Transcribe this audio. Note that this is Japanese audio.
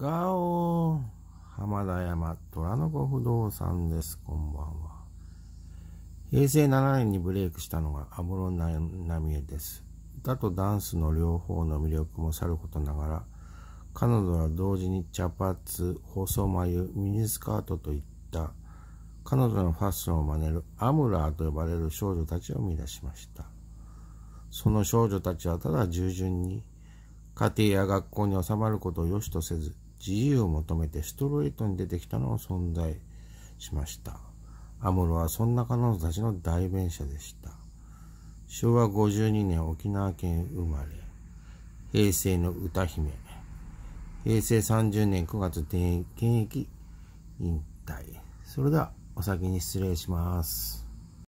ガオ浜田山虎の子不動産です。こんばんは。平成7年にブレイクしたのが安室奈美恵です。歌とダンスの両方の魅力もさることながら、彼女は同時に茶髪、細眉、ミニスカートといった彼女のファッションを真似るアムラーと呼ばれる少女たちを生み出しました。その少女たちはただ従順に、家庭や学校に収まることを良しとせず、自由を求めてストレートに出てきたのは存在しました。アムロはそんな彼女たちの代弁者でした。昭和52年沖縄県生まれ、平成の歌姫、平成30年9月現役引退。それではお先に失礼します。